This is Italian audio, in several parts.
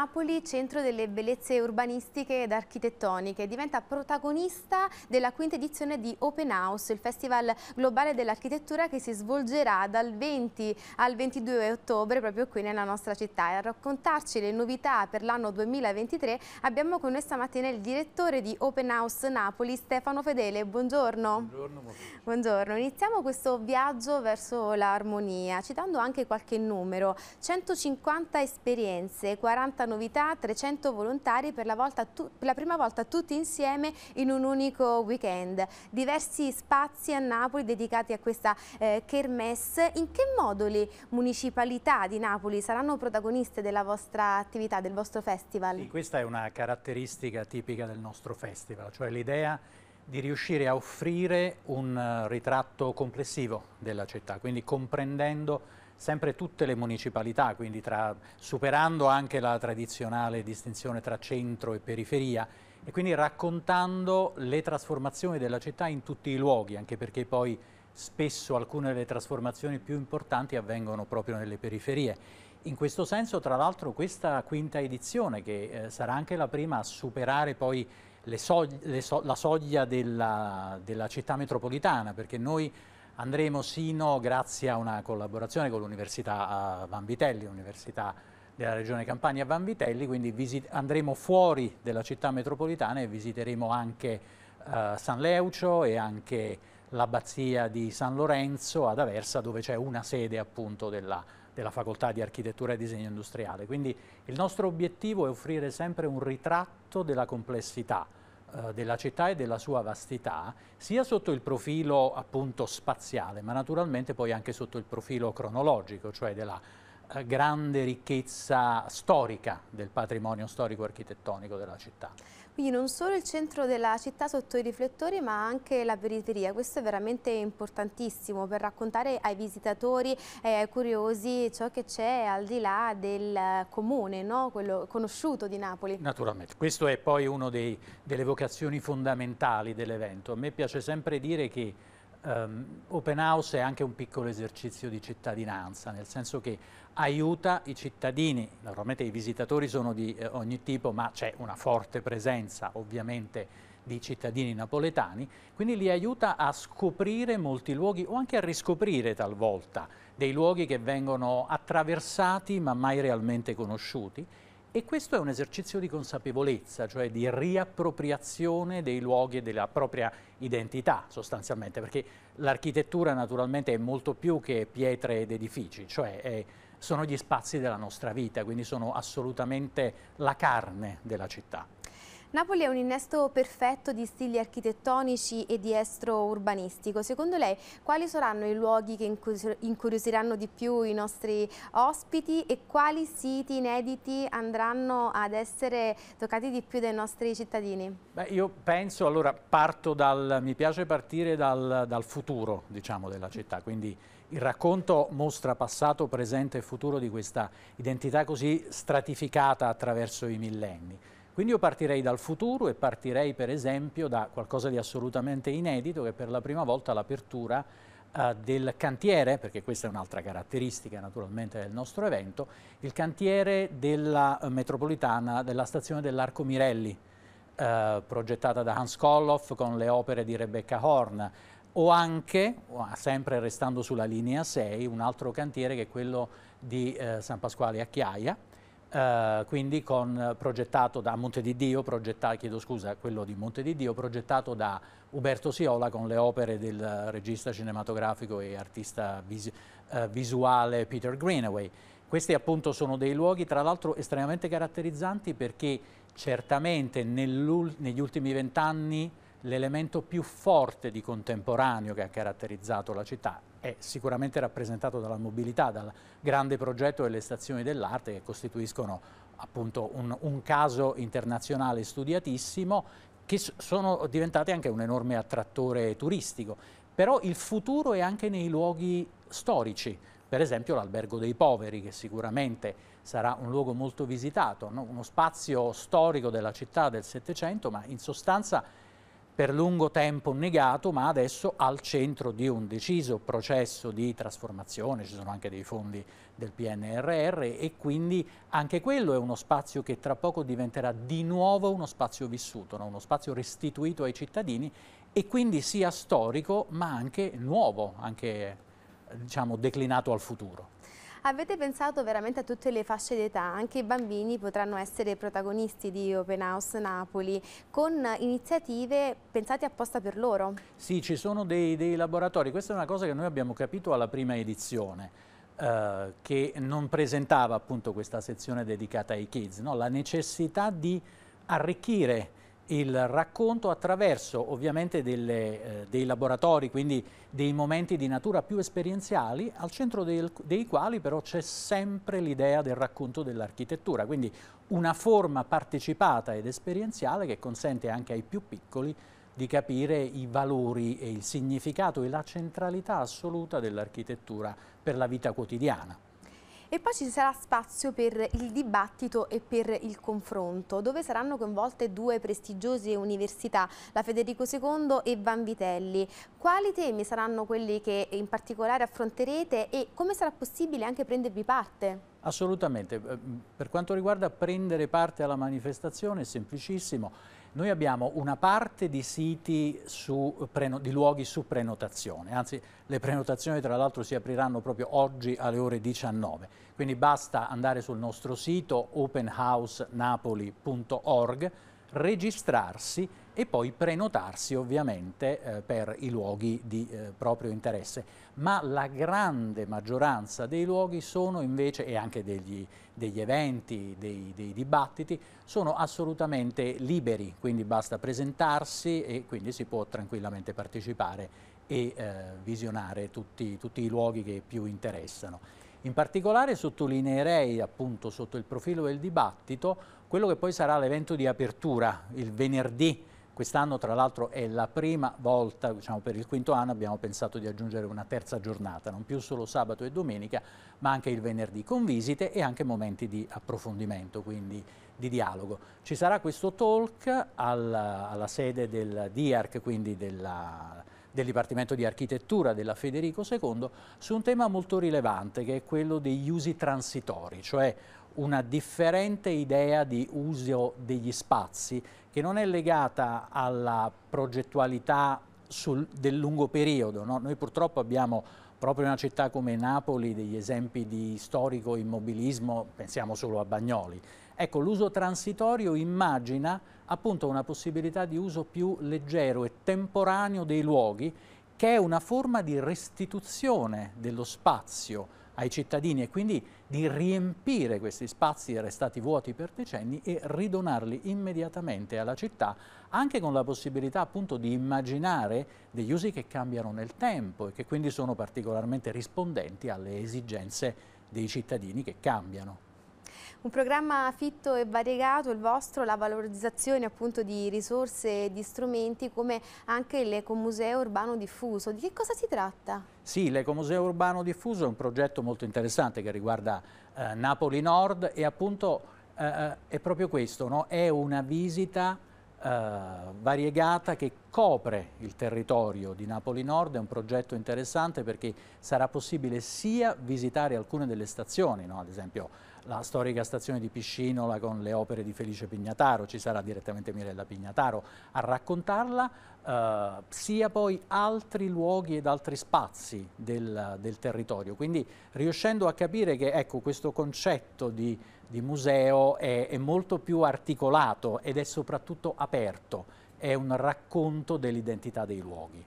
Napoli, centro delle bellezze urbanistiche ed architettoniche, diventa protagonista della quinta edizione di Open House, il festival globale dell'architettura che si svolgerà dal 20 al 22 ottobre proprio qui nella nostra città. E a raccontarci le novità per l'anno 2023 abbiamo con noi stamattina il direttore di Open House Napoli, Stefano Fedele. Buongiorno. Buongiorno. Buongiorno. Iniziamo questo viaggio verso l'armonia, citando anche qualche numero. 150 esperienze, 40 novità, 300 volontari per la, volta, tu, per la, prima volta tutti insieme in un unico weekend. Diversi spazi a Napoli dedicati a questa eh, kermesse. In che modo le municipalità di Napoli saranno protagoniste della vostra attività, del vostro festival? Sì, questa è una caratteristica tipica del nostro festival, cioè l'idea di riuscire a offrire un eh, ritratto complessivo della città, quindi comprendendo sempre tutte le municipalità, quindi tra, superando anche la tradizionale distinzione tra centro e periferia e quindi raccontando le trasformazioni della città in tutti i luoghi, anche perché poi spesso alcune delle trasformazioni più importanti avvengono proprio nelle periferie. In questo senso, tra l'altro, questa quinta edizione, che eh, sarà anche la prima a superare poi sog so la soglia della, della città metropolitana, perché noi Andremo sino, grazie a una collaborazione con l'Università Van Vitelli, Università della Regione Campania Van Vitelli, quindi andremo fuori della città metropolitana e visiteremo anche eh, San Leucio e anche l'abbazia di San Lorenzo ad Aversa dove c'è una sede appunto della, della facoltà di architettura e disegno industriale. Quindi il nostro obiettivo è offrire sempre un ritratto della complessità eh, della città e della sua vastità, sia sotto il profilo appunto spaziale, ma naturalmente poi anche sotto il profilo cronologico, cioè della eh, grande ricchezza storica del patrimonio storico-architettonico della città colpì non solo il centro della città sotto i riflettori ma anche la periferia, questo è veramente importantissimo per raccontare ai visitatori e ai curiosi ciò che c'è al di là del comune, no? quello conosciuto di Napoli. Naturalmente, questo è poi una delle vocazioni fondamentali dell'evento, a me piace sempre dire che Um, open House è anche un piccolo esercizio di cittadinanza, nel senso che aiuta i cittadini, naturalmente i visitatori sono di eh, ogni tipo, ma c'è una forte presenza ovviamente di cittadini napoletani, quindi li aiuta a scoprire molti luoghi o anche a riscoprire talvolta dei luoghi che vengono attraversati ma mai realmente conosciuti e questo è un esercizio di consapevolezza, cioè di riappropriazione dei luoghi e della propria identità sostanzialmente, perché l'architettura naturalmente è molto più che pietre ed edifici, cioè è, sono gli spazi della nostra vita, quindi sono assolutamente la carne della città. Napoli è un innesto perfetto di stili architettonici e di estro urbanistico. Secondo lei quali saranno i luoghi che incuriosiranno di più i nostri ospiti e quali siti inediti andranno ad essere toccati di più dai nostri cittadini? Beh, io penso, allora parto dal, mi piace partire dal, dal futuro diciamo, della città, quindi il racconto mostra passato, presente e futuro di questa identità così stratificata attraverso i millenni. Quindi io partirei dal futuro e partirei per esempio da qualcosa di assolutamente inedito che è per la prima volta l'apertura eh, del cantiere, perché questa è un'altra caratteristica naturalmente del nostro evento, il cantiere della eh, metropolitana della stazione dell'Arco Mirelli, eh, progettata da Hans Kolloff con le opere di Rebecca Horn, o anche, sempre restando sulla linea 6, un altro cantiere che è quello di eh, San Pasquale a Chiaia, eh, quindi con, progettato da Monte di Dio, chiedo scusa, quello di Monte di Dio, progettato da Uberto Siola con le opere del regista cinematografico e artista vis eh, visuale Peter Greenaway. Questi appunto sono dei luoghi tra l'altro estremamente caratterizzanti perché certamente negli ultimi vent'anni l'elemento più forte di contemporaneo che ha caratterizzato la città è sicuramente rappresentato dalla mobilità, dal grande progetto delle stazioni dell'arte che costituiscono appunto un, un caso internazionale studiatissimo che sono diventate anche un enorme attrattore turistico. Però il futuro è anche nei luoghi storici, per esempio l'albergo dei poveri che sicuramente sarà un luogo molto visitato, no? uno spazio storico della città del Settecento ma in sostanza per lungo tempo negato, ma adesso al centro di un deciso processo di trasformazione, ci sono anche dei fondi del PNRR e quindi anche quello è uno spazio che tra poco diventerà di nuovo uno spazio vissuto, no? uno spazio restituito ai cittadini e quindi sia storico ma anche nuovo, anche diciamo, declinato al futuro. Avete pensato veramente a tutte le fasce d'età, anche i bambini potranno essere protagonisti di Open House Napoli con iniziative pensate apposta per loro? Sì, ci sono dei, dei laboratori, questa è una cosa che noi abbiamo capito alla prima edizione eh, che non presentava appunto questa sezione dedicata ai kids, no? la necessità di arricchire il racconto attraverso ovviamente delle, eh, dei laboratori, quindi dei momenti di natura più esperienziali, al centro del, dei quali però c'è sempre l'idea del racconto dell'architettura, quindi una forma partecipata ed esperienziale che consente anche ai più piccoli di capire i valori e il significato e la centralità assoluta dell'architettura per la vita quotidiana. E poi ci sarà spazio per il dibattito e per il confronto, dove saranno coinvolte due prestigiose università, la Federico II e Vanvitelli. Quali temi saranno quelli che in particolare affronterete e come sarà possibile anche prendervi parte? Assolutamente, eh, per quanto riguarda prendere parte alla manifestazione è semplicissimo noi abbiamo una parte di siti su, di luoghi su prenotazione, anzi le prenotazioni tra l'altro si apriranno proprio oggi alle ore 19, quindi basta andare sul nostro sito openhousenapoli.org, registrarsi e poi prenotarsi ovviamente eh, per i luoghi di eh, proprio interesse. Ma la grande maggioranza dei luoghi sono invece, e anche degli, degli eventi, dei, dei, dibattiti, sono assolutamente liberi, quindi basta presentarsi e quindi si può tranquillamente partecipare e eh, visionare tutti, tutti i luoghi che più interessano. In particolare sottolineerei appunto sotto il profilo del dibattito quello che poi sarà l'evento di apertura il venerdì Quest'anno tra l'altro è la prima volta, diciamo per il quinto anno abbiamo pensato di aggiungere una terza giornata, non più solo sabato e domenica, ma anche il venerdì con visite e anche momenti di approfondimento, quindi di dialogo. Ci sarà questo talk alla, alla sede del DIARC, quindi della, del Dipartimento di Architettura della Federico II, su un tema molto rilevante che è quello degli usi transitori, cioè una differente idea di uso degli spazi che non è legata alla progettualità sul, del lungo periodo. No? Noi purtroppo abbiamo proprio in una città come Napoli degli esempi di storico immobilismo, pensiamo solo a Bagnoli. Ecco, l'uso transitorio immagina appunto una possibilità di uso più leggero e temporaneo dei luoghi che è una forma di restituzione dello spazio ai cittadini e quindi di riempire questi spazi restati vuoti per decenni e ridonarli immediatamente alla città, anche con la possibilità appunto di immaginare degli usi che cambiano nel tempo e che quindi sono particolarmente rispondenti alle esigenze dei cittadini che cambiano. Un programma fitto e variegato, il vostro, la valorizzazione appunto di risorse e di strumenti come anche l'Ecomuseo Urbano Diffuso. Di che cosa si tratta? Sì, l'Ecomuseo Urbano Diffuso è un progetto molto interessante che riguarda eh, Napoli Nord e appunto eh, eh è proprio questo, no? è una visita Uh, variegata che copre il territorio di Napoli Nord, è un progetto interessante perché sarà possibile sia visitare alcune delle stazioni, no? ad esempio la storica stazione di Piscinola con le opere di Felice Pignataro, ci sarà direttamente Mirella Pignataro a raccontarla, eh, sia poi altri luoghi ed altri spazi del, del, territorio. Quindi riuscendo a capire che ecco, questo concetto di, di museo è, è molto più articolato ed è soprattutto aperto, è un racconto dell'identità dei luoghi.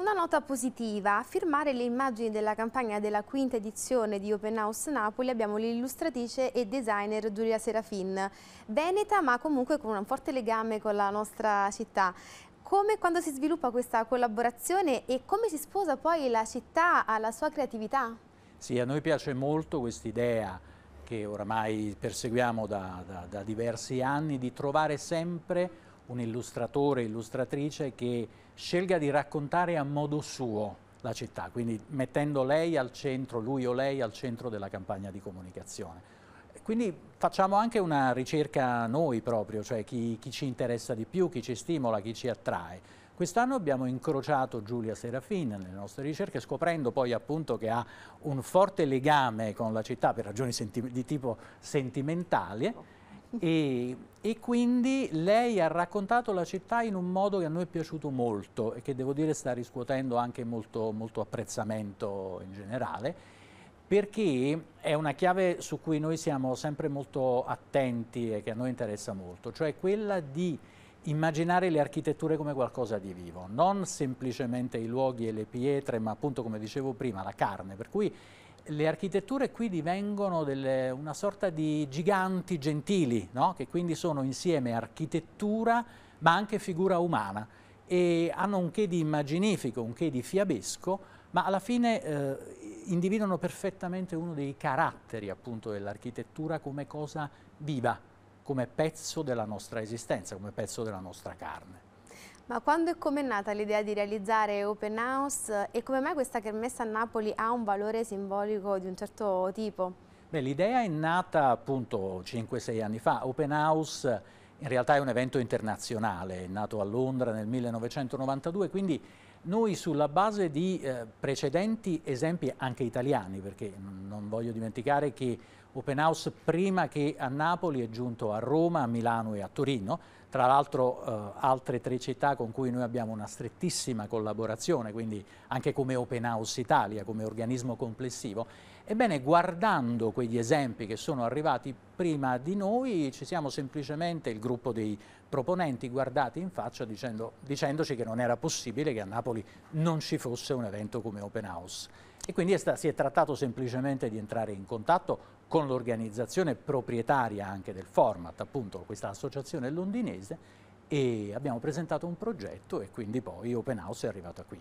Una nota positiva, a firmare le immagini della campagna della quinta edizione di Open House Napoli abbiamo l'illustratrice e designer Giulia Serafin, veneta ma comunque con un forte legame con la nostra città. Come quando si sviluppa questa collaborazione e come si sposa poi la città alla sua creatività? Sì, a noi piace molto questa idea che oramai perseguiamo da, da, da diversi anni di trovare sempre un illustratore, illustratrice che scelga di raccontare a modo suo la città, quindi mettendo lei al centro, lui o lei al centro della campagna di comunicazione. Quindi facciamo anche una ricerca noi proprio, cioè chi, chi ci interessa di più, chi ci stimola, chi ci attrae. Quest'anno abbiamo incrociato Giulia Serafin nelle nostre ricerche scoprendo poi appunto che ha un forte legame con la città per ragioni di tipo sentimentale E, e, quindi lei ha raccontato la città in un modo che a noi è piaciuto molto e che devo dire sta riscuotendo anche molto, molto apprezzamento in generale perché è una chiave su cui noi siamo sempre molto attenti e che a noi interessa molto, cioè quella di immaginare le architetture come qualcosa di vivo, non semplicemente i luoghi e le pietre, ma appunto come dicevo prima la carne, per cui le architetture qui divengono delle, una sorta di giganti gentili, no? che quindi sono insieme architettura ma anche figura umana e hanno un che di immaginifico, un che di fiabesco, ma alla fine eh, individuano perfettamente uno dei caratteri appunto dell'architettura come cosa viva, come pezzo della nostra esistenza, come pezzo della nostra carne. Ma quando e come è nata l'idea di realizzare Open House e come mai questa kermessa a Napoli ha un valore simbolico di un certo tipo? Beh, l'idea è nata appunto 5-6 anni fa. Open House in realtà è un evento internazionale, è nato a Londra nel 1992, quindi noi sulla base di eh, precedenti esempi anche italiani, perché non voglio dimenticare che Open House prima che a Napoli è giunto a Roma, a Milano e a Torino, tra l'altro eh, altre tre città con cui noi abbiamo una strettissima collaborazione, quindi anche come Open House Italia, come organismo complessivo, Ebbene, guardando quegli esempi che sono arrivati prima di noi, ci siamo semplicemente, il gruppo dei proponenti, guardati in faccia dicendo, dicendoci che non era possibile che a Napoli non ci fosse un evento come Open House. E quindi è si è trattato semplicemente di entrare in contatto con l'organizzazione proprietaria anche del format, appunto questa associazione londinese, e abbiamo presentato un progetto e quindi poi Open House è arrivato qui.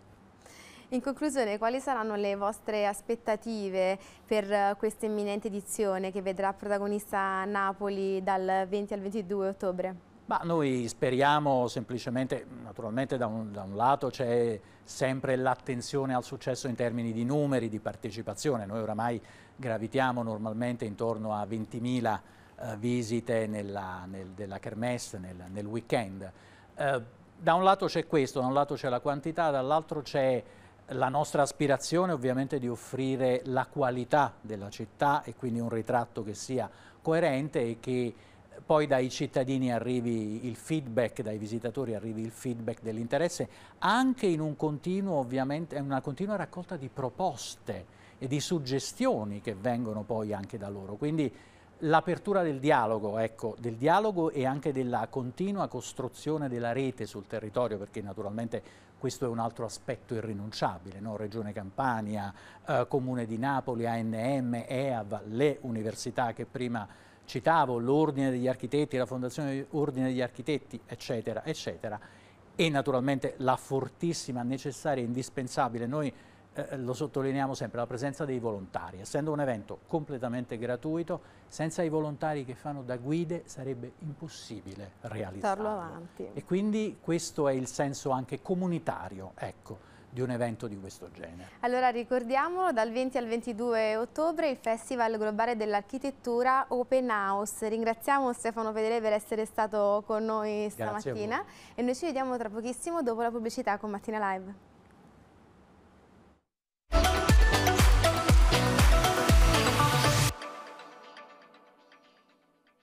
In conclusione, quali saranno le vostre aspettative per eh, questa imminente edizione che vedrà protagonista Napoli dal 20 al 22 ottobre? Ma noi speriamo semplicemente, naturalmente da un, da un lato c'è sempre l'attenzione al successo in termini di numeri, di partecipazione, noi oramai gravitiamo normalmente intorno a 20.000 eh, visite nella, nel, della kermesse, nel, nel weekend. Eh, da un lato c'è questo, da un lato c'è la quantità, dall'altro c'è la nostra aspirazione ovviamente è di offrire la qualità della città e quindi un ritratto che sia coerente e che poi dai cittadini arrivi il feedback, dai visitatori arrivi il feedback dell'interesse, anche in un continuo, una continua raccolta di proposte e di suggestioni che vengono poi anche da loro. Quindi l'apertura del dialogo, ecco, del dialogo e anche della continua costruzione della rete sul territorio, perché naturalmente questo è un altro aspetto irrinunciabile, no? Regione Campania, eh, Comune di Napoli, ANM, EAV, le università che prima citavo, l'Ordine degli Architetti, la Fondazione Ordine degli Architetti, eccetera, eccetera, e naturalmente la fortissima, necessaria, indispensabile. Noi eh, lo sottolineiamo sempre, la presenza dei volontari. Essendo un evento completamente gratuito, senza i volontari che fanno da guide sarebbe impossibile realizzarlo. Avanti. E quindi questo è il senso anche comunitario, ecco, di un evento di questo genere. Allora ricordiamolo, dal 20 al 22 ottobre il Festival Globale dell'Architettura Open House. Ringraziamo Stefano Pedele per essere stato con noi stamattina e noi ci vediamo tra pochissimo dopo la pubblicità con Mattina Live.